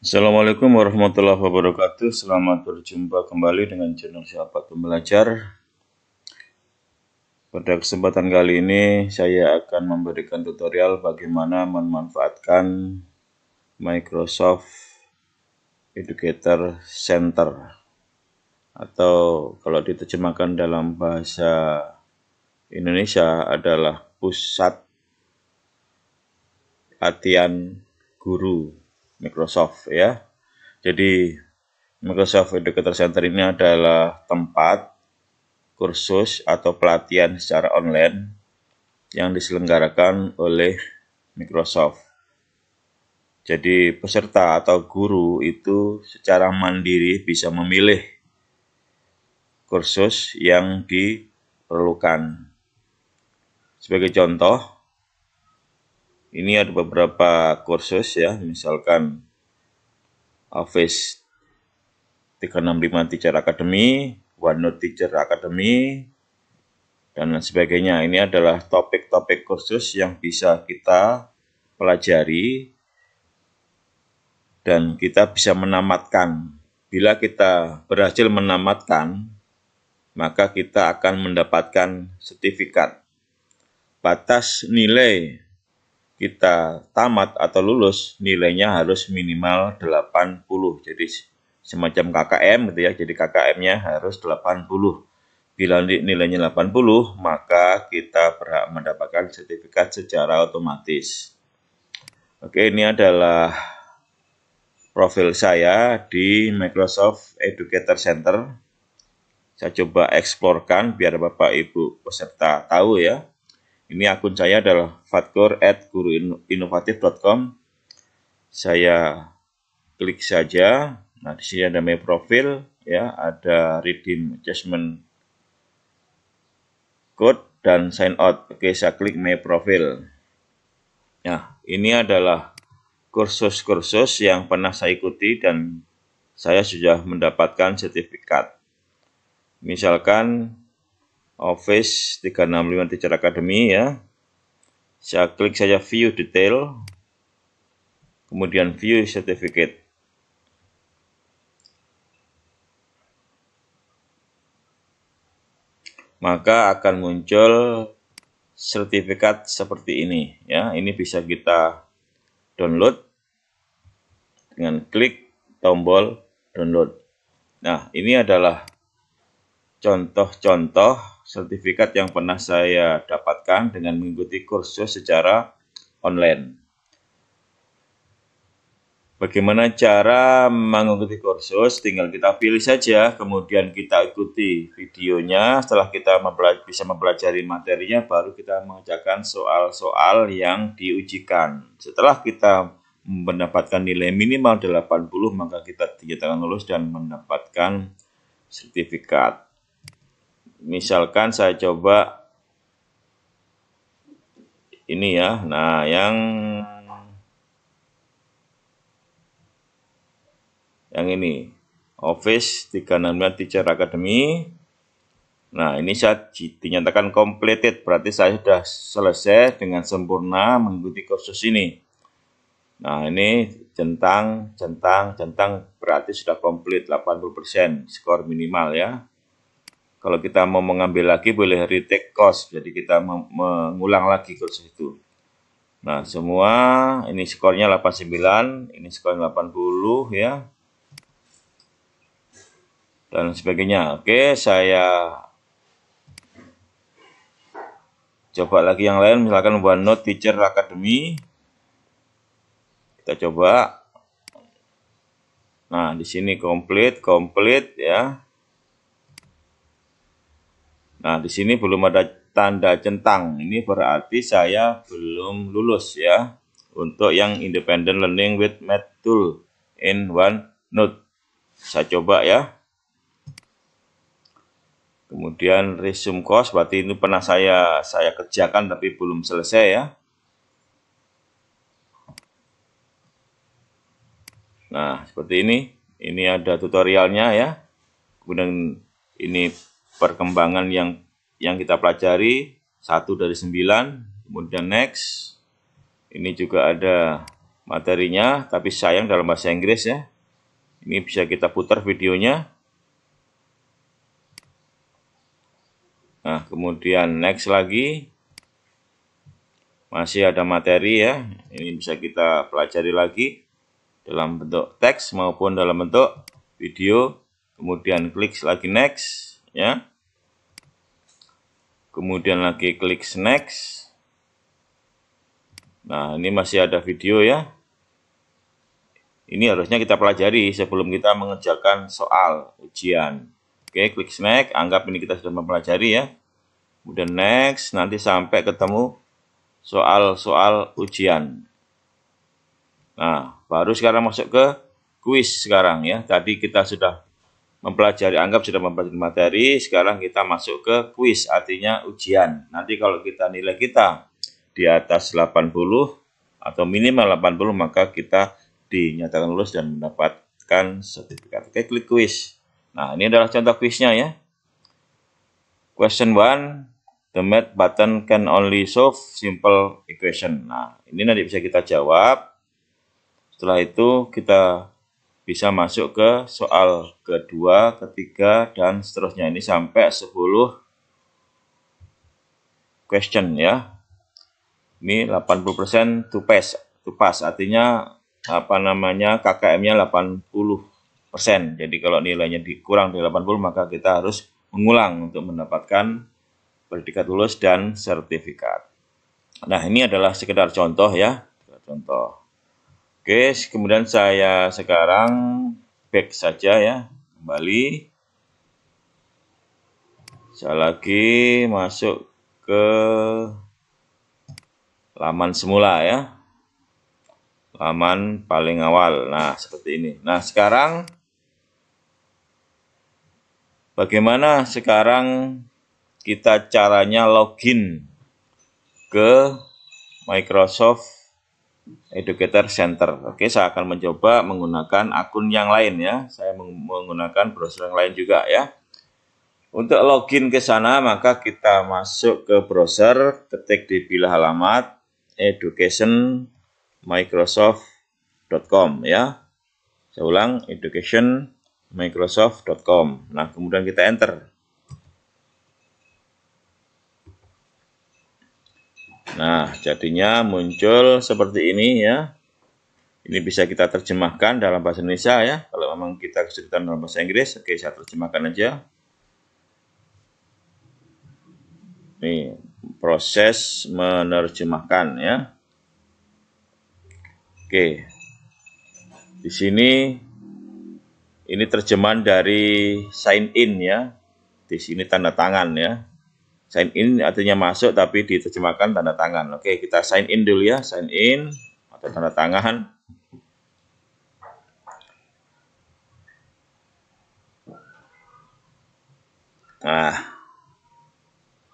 Assalamualaikum warahmatullahi wabarakatuh. Selamat berjumpa kembali dengan channel Siapa Pembelajar. Pada kesempatan kali ini saya akan memberikan tutorial bagaimana memanfaatkan Microsoft Educator Center atau kalau diterjemahkan dalam bahasa Indonesia adalah pusat latihan guru Microsoft ya. Jadi Microsoft Educator Center ini adalah tempat kursus atau pelatihan secara online yang diselenggarakan oleh Microsoft. Jadi peserta atau guru itu secara mandiri bisa memilih kursus yang diperlukan. Sebagai contoh, ini ada beberapa kursus ya, misalkan Office 365 Teacher Academy, OneNote Teacher Academy, dan lain sebagainya. Ini adalah topik-topik kursus yang bisa kita pelajari dan kita bisa menamatkan. Bila kita berhasil menamatkan, maka kita akan mendapatkan sertifikat. Batas nilai kita tamat atau lulus nilainya harus minimal 80. Jadi semacam KKM gitu ya. Jadi KKM-nya harus 80. Bila nilainya 80, maka kita berhak mendapatkan sertifikat secara otomatis. Oke, ini adalah profil saya di Microsoft Educator Center. Saya coba eksplorkan biar Bapak Ibu peserta tahu ya ini akun saya adalah fatkur at guruinovatif.com. Saya klik saja. Nah, di sini ada my profil, ya, ada redeem adjustment code dan sign out. Oke, saya klik my profil. Nah, ini adalah kursus-kursus yang pernah saya ikuti dan saya sudah mendapatkan sertifikat. Misalkan Office 365 Teacher Academy ya. Saya klik saja view detail, kemudian view certificate. Maka akan muncul sertifikat seperti ini ya. Ini bisa kita download dengan klik tombol download. Nah, ini adalah contoh-contoh sertifikat yang pernah saya dapatkan dengan mengikuti kursus secara online. Bagaimana cara mengikuti kursus? Tinggal kita pilih saja, kemudian kita ikuti videonya. Setelah kita mempelaj bisa mempelajari materinya, baru kita mengerjakan soal-soal yang diujikan. Setelah kita mendapatkan nilai minimal 80, maka kita dinyatakan lulus dan mendapatkan sertifikat misalkan saya coba ini ya. Nah, yang yang ini Office 365 Teacher Academy. Nah, ini saya dinyatakan completed, berarti saya sudah selesai dengan sempurna mengikuti kursus ini. Nah, ini centang, centang, centang, berarti sudah komplit 80% skor minimal ya. Kalau kita mau mengambil lagi boleh retake cost, jadi kita mengulang lagi course itu. Nah, semua ini skornya 89, ini skor 80 ya. Dan sebagainya. Oke, saya coba lagi yang lain misalkan buat note teacher academy kita coba nah di sini komplit, complete ya Nah, di sini belum ada tanda centang. Ini berarti saya belum lulus ya untuk yang independent learning with math tool in one note. Saya coba ya. Kemudian resume course berarti ini pernah saya saya kerjakan tapi belum selesai ya. Nah, seperti ini. Ini ada tutorialnya ya. Kemudian ini perkembangan yang yang kita pelajari satu dari sembilan kemudian next ini juga ada materinya tapi sayang dalam bahasa Inggris ya ini bisa kita putar videonya nah kemudian next lagi masih ada materi ya ini bisa kita pelajari lagi dalam bentuk teks maupun dalam bentuk video kemudian klik lagi next ya kemudian lagi klik next nah ini masih ada video ya ini harusnya kita pelajari sebelum kita mengerjakan soal ujian oke klik next anggap ini kita sudah mempelajari ya kemudian next nanti sampai ketemu soal-soal ujian nah baru sekarang masuk ke quiz sekarang ya tadi kita sudah mempelajari anggap sudah mempelajari materi sekarang kita masuk ke kuis artinya ujian nanti kalau kita nilai kita di atas 80 atau minimal 80 maka kita dinyatakan lulus dan mendapatkan sertifikat oke klik kuis nah ini adalah contoh kuisnya ya question 1 the math button can only solve simple equation nah ini nanti bisa kita jawab setelah itu kita bisa masuk ke soal kedua, ketiga, dan seterusnya. Ini sampai 10 question ya. Ini 80% to pass, to pass artinya apa namanya KKM-nya 80%. Jadi kalau nilainya dikurang dari 80 maka kita harus mengulang untuk mendapatkan predikat lulus dan sertifikat. Nah, ini adalah sekedar contoh ya, contoh. Oke, kemudian saya sekarang back saja ya, kembali. Saya lagi masuk ke laman semula ya. Laman paling awal. Nah, seperti ini. Nah, sekarang bagaimana sekarang kita caranya login ke Microsoft Educator Center. Oke, saya akan mencoba menggunakan akun yang lain ya. Saya menggunakan browser yang lain juga ya. Untuk login ke sana, maka kita masuk ke browser, ketik di pilihan alamat educationmicrosoft.com ya. Saya ulang, educationmicrosoft.com. Nah, kemudian kita enter. Nah, jadinya muncul seperti ini ya. Ini bisa kita terjemahkan dalam bahasa Indonesia ya. Kalau memang kita kesulitan dalam bahasa Inggris, oke saya terjemahkan aja. Ini proses menerjemahkan ya. Oke. Di sini ini terjemahan dari sign in ya. Di sini tanda tangan ya sign in artinya masuk tapi diterjemahkan tanda tangan oke kita sign in dulu ya sign in atau tanda tangan nah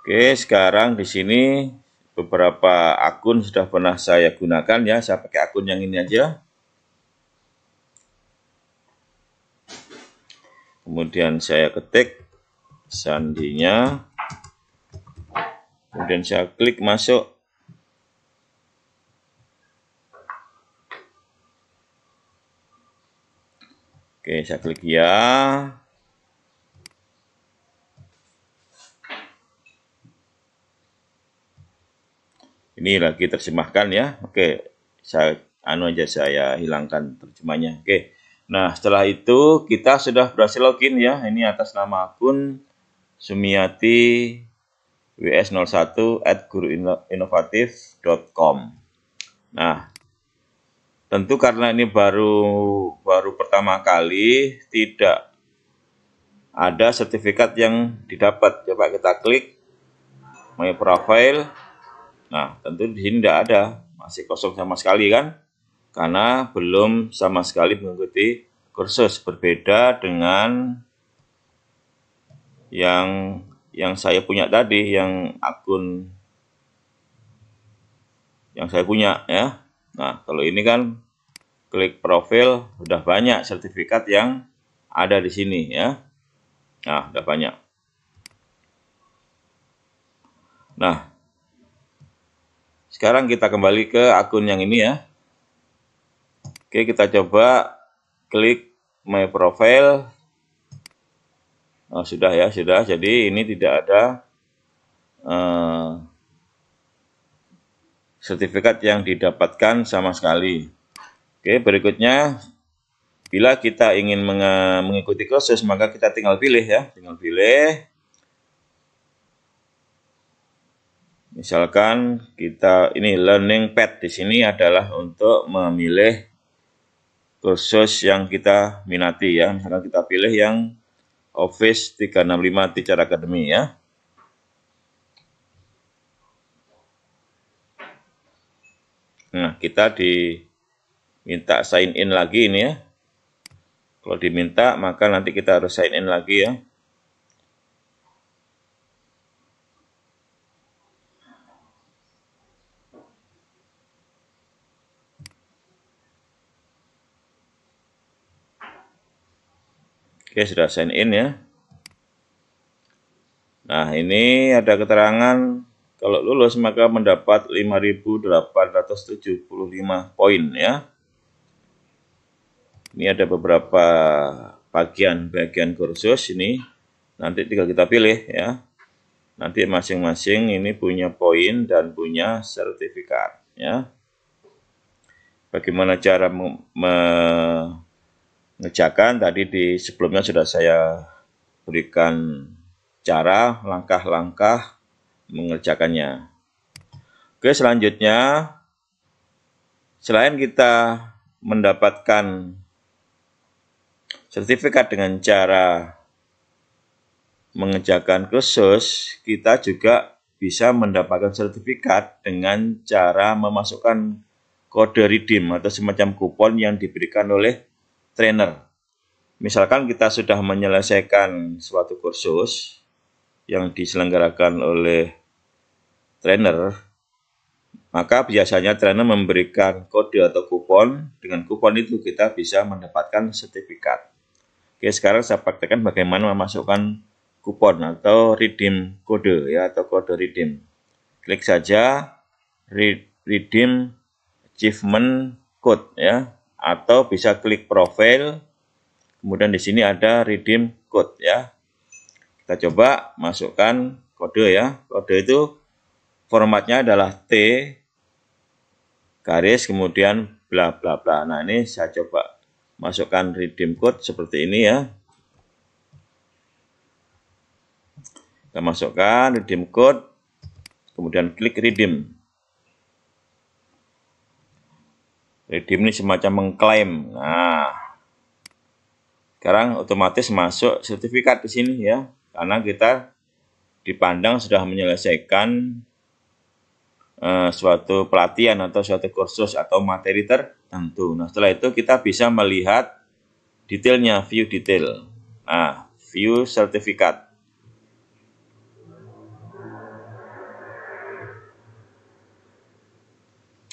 oke sekarang di sini beberapa akun sudah pernah saya gunakan ya. Saya pakai akun yang ini aja. Kemudian saya ketik sandinya kemudian saya klik masuk Oke, saya klik ya. Ini lagi terjemahkan ya. Oke, saya anu aja saya hilangkan terjemahnya. Oke. Nah, setelah itu kita sudah berhasil login ya. Ini atas nama akun Sumiati ws01 at guruinovatif.com. Nah, tentu karena ini baru baru pertama kali tidak ada sertifikat yang didapat. Coba kita klik My Profile. Nah, tentu di sini tidak ada, masih kosong sama sekali kan? Karena belum sama sekali mengikuti kursus. Berbeda dengan yang yang saya punya tadi yang akun yang saya punya ya nah kalau ini kan klik profil sudah banyak sertifikat yang ada di sini ya nah sudah banyak nah sekarang kita kembali ke akun yang ini ya oke kita coba klik my profile Oh, sudah ya, sudah. Jadi ini tidak ada uh, sertifikat yang didapatkan sama sekali. Oke, berikutnya bila kita ingin mengikuti kursus maka kita tinggal pilih ya, tinggal pilih. Misalkan kita ini learning pad di sini adalah untuk memilih kursus yang kita minati ya. Misalkan kita pilih yang Office 365 Teacher Academy ya. Nah, kita diminta sign in lagi ini ya. Kalau diminta, maka nanti kita harus sign in lagi ya. Oke, sudah sign in ya. Nah, ini ada keterangan kalau lulus maka mendapat 5.875 poin ya. Ini ada beberapa bagian-bagian kursus ini. Nanti tinggal kita pilih ya. Nanti masing-masing ini punya poin dan punya sertifikat ya. Bagaimana cara me ngerjakan tadi di sebelumnya sudah saya berikan cara langkah-langkah mengerjakannya. Oke, selanjutnya selain kita mendapatkan sertifikat dengan cara mengerjakan kursus, kita juga bisa mendapatkan sertifikat dengan cara memasukkan kode redeem atau semacam kupon yang diberikan oleh trainer. Misalkan kita sudah menyelesaikan suatu kursus yang diselenggarakan oleh trainer, maka biasanya trainer memberikan kode atau kupon. Dengan kupon itu kita bisa mendapatkan sertifikat. Oke, sekarang saya praktekkan bagaimana memasukkan kupon atau redeem kode ya atau kode redeem. Klik saja redeem achievement code ya atau bisa klik profile kemudian di sini ada redeem code ya kita coba masukkan kode ya kode itu formatnya adalah T garis kemudian bla bla bla nah ini saya coba masukkan redeem code seperti ini ya kita masukkan redeem code kemudian klik redeem Redeem ini semacam mengklaim. Nah, sekarang otomatis masuk sertifikat di sini ya, karena kita dipandang sudah menyelesaikan uh, suatu pelatihan atau suatu kursus atau materi tertentu. Nah, setelah itu kita bisa melihat detailnya, view detail. Nah, view sertifikat.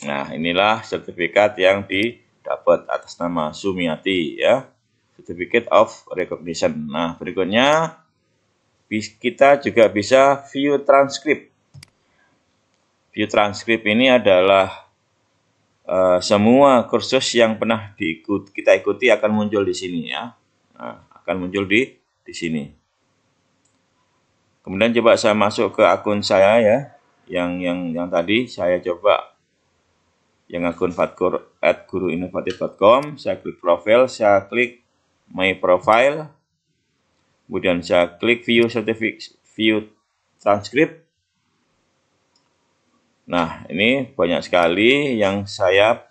Nah, inilah sertifikat yang didapat atas nama Sumiati ya. Certificate of Recognition. Nah, berikutnya kita juga bisa view transcript. View transcript ini adalah uh, semua kursus yang pernah diikut kita ikuti akan muncul di sini ya. Nah, akan muncul di di sini. Kemudian coba saya masuk ke akun saya ya, yang yang yang tadi saya coba yang akun Fatkur at guruinovatif.com saya klik profil saya klik my profile kemudian saya klik view certificate view transcript nah ini banyak sekali yang saya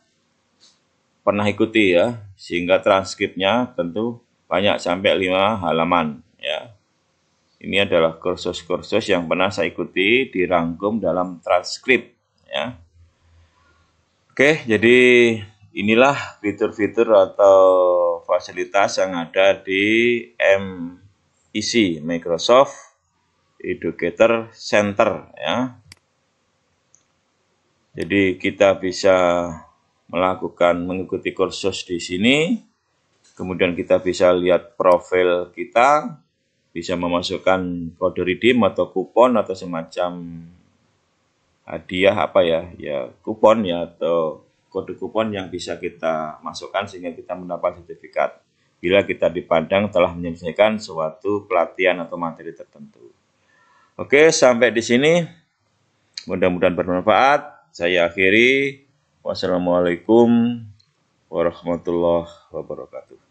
pernah ikuti ya sehingga transkripnya tentu banyak sampai 5 halaman ya ini adalah kursus-kursus yang pernah saya ikuti dirangkum dalam transkrip ya. Oke, jadi inilah fitur-fitur atau fasilitas yang ada di MEC Microsoft Educator Center ya. Jadi kita bisa melakukan mengikuti kursus di sini. Kemudian kita bisa lihat profil kita, bisa memasukkan kode redeem atau kupon atau semacam hadiah apa ya ya kupon ya atau kode kupon yang bisa kita masukkan sehingga kita mendapat sertifikat bila kita dipandang telah menyelesaikan suatu pelatihan atau materi tertentu. Oke, sampai di sini. Mudah-mudahan bermanfaat. Saya akhiri. Wassalamualaikum warahmatullahi wabarakatuh.